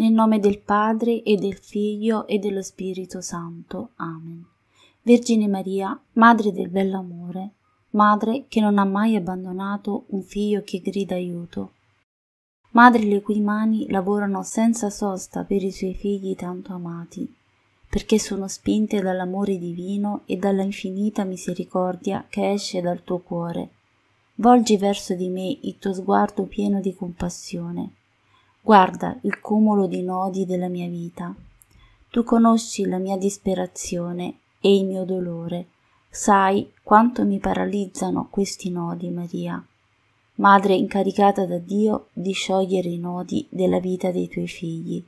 Nel nome del Padre e del Figlio e dello Spirito Santo. Amen. Vergine Maria, Madre del Bell'Amore, Madre che non ha mai abbandonato un figlio che grida aiuto. Madre le cui mani lavorano senza sosta per i suoi figli tanto amati, perché sono spinte dall'amore divino e dalla infinita misericordia che esce dal tuo cuore. Volgi verso di me il tuo sguardo pieno di compassione Guarda il cumulo di nodi della mia vita. Tu conosci la mia disperazione e il mio dolore. Sai quanto mi paralizzano questi nodi, Maria, madre incaricata da Dio di sciogliere i nodi della vita dei tuoi figli.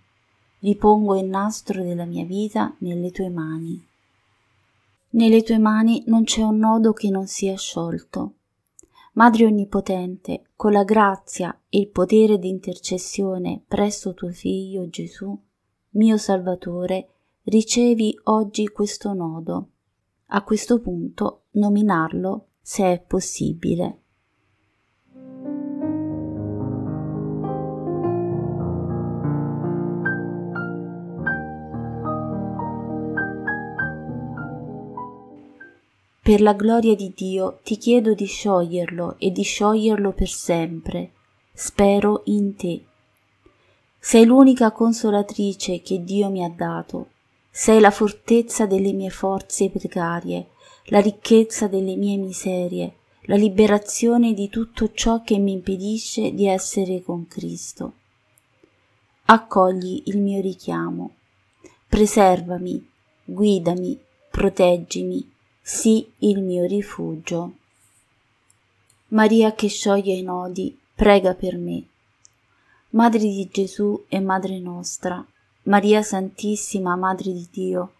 Ripongo il nastro della mia vita nelle tue mani. Nelle tue mani non c'è un nodo che non sia sciolto. Madre Onnipotente, con la grazia e il potere d'intercessione presso tuo Figlio Gesù, mio Salvatore, ricevi oggi questo nodo. A questo punto nominarlo se è possibile. Per la gloria di Dio ti chiedo di scioglierlo e di scioglierlo per sempre. Spero in te. Sei l'unica consolatrice che Dio mi ha dato. Sei la fortezza delle mie forze precarie, la ricchezza delle mie miserie, la liberazione di tutto ciò che mi impedisce di essere con Cristo. Accogli il mio richiamo. Preservami, guidami, proteggimi, sì il mio rifugio. Maria che scioglie i nodi, prega per me. Madre di Gesù e Madre nostra, Maria Santissima, Madre di Dio,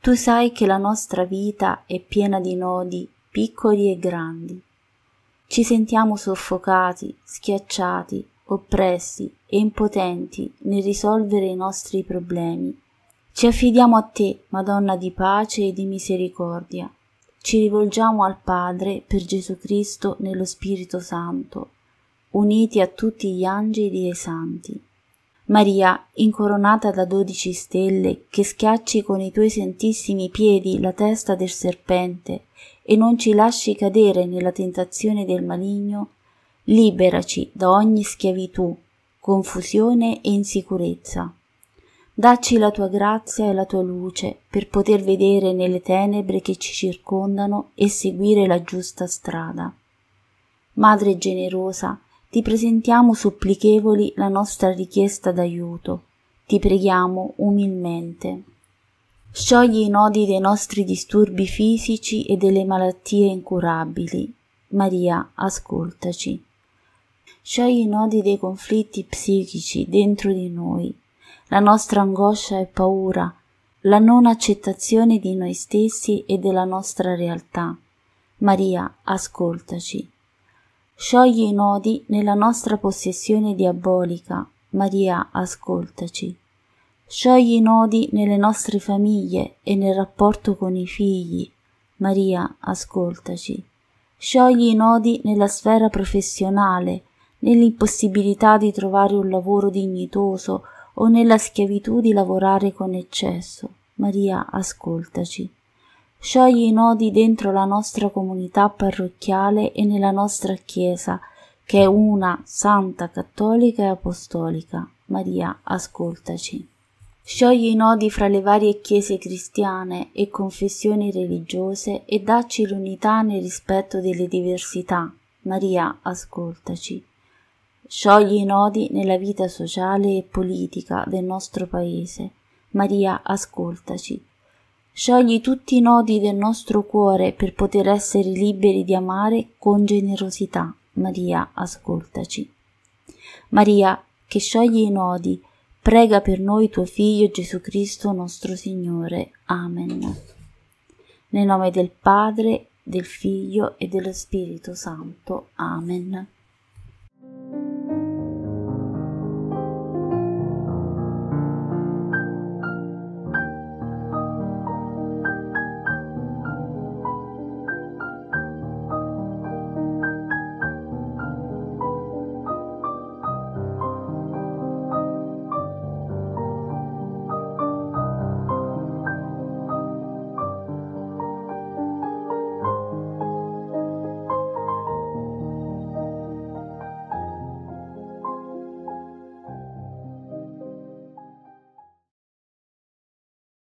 tu sai che la nostra vita è piena di nodi, piccoli e grandi. Ci sentiamo soffocati, schiacciati, oppressi e impotenti nel risolvere i nostri problemi. Ci affidiamo a te, Madonna di pace e di misericordia ci rivolgiamo al Padre per Gesù Cristo nello Spirito Santo, uniti a tutti gli angeli e i santi. Maria, incoronata da dodici stelle, che schiacci con i tuoi santissimi piedi la testa del serpente e non ci lasci cadere nella tentazione del maligno, liberaci da ogni schiavitù, confusione e insicurezza. Dacci la tua grazia e la tua luce per poter vedere nelle tenebre che ci circondano e seguire la giusta strada. Madre generosa, ti presentiamo supplichevoli la nostra richiesta d'aiuto, ti preghiamo umilmente. Sciogli i nodi dei nostri disturbi fisici e delle malattie incurabili. Maria, ascoltaci. Sciogli i nodi dei conflitti psichici dentro di noi la nostra angoscia e paura, la non accettazione di noi stessi e della nostra realtà. Maria, ascoltaci. Sciogli i nodi nella nostra possessione diabolica. Maria, ascoltaci. Sciogli i nodi nelle nostre famiglie e nel rapporto con i figli. Maria, ascoltaci. Sciogli i nodi nella sfera professionale, nell'impossibilità di trovare un lavoro dignitoso o nella schiavitù di lavorare con eccesso. Maria, ascoltaci. Sciogli i nodi dentro la nostra comunità parrocchiale e nella nostra Chiesa, che è una, santa, cattolica e apostolica. Maria, ascoltaci. Sciogli i nodi fra le varie chiese cristiane e confessioni religiose e dacci l'unità nel rispetto delle diversità. Maria, ascoltaci scioglie i nodi nella vita sociale e politica del nostro Paese. Maria, ascoltaci. Sciogli tutti i nodi del nostro cuore per poter essere liberi di amare con generosità. Maria, ascoltaci. Maria, che sciogli i nodi, prega per noi tuo Figlio Gesù Cristo nostro Signore. Amen. Nel nome del Padre, del Figlio e dello Spirito Santo. Amen.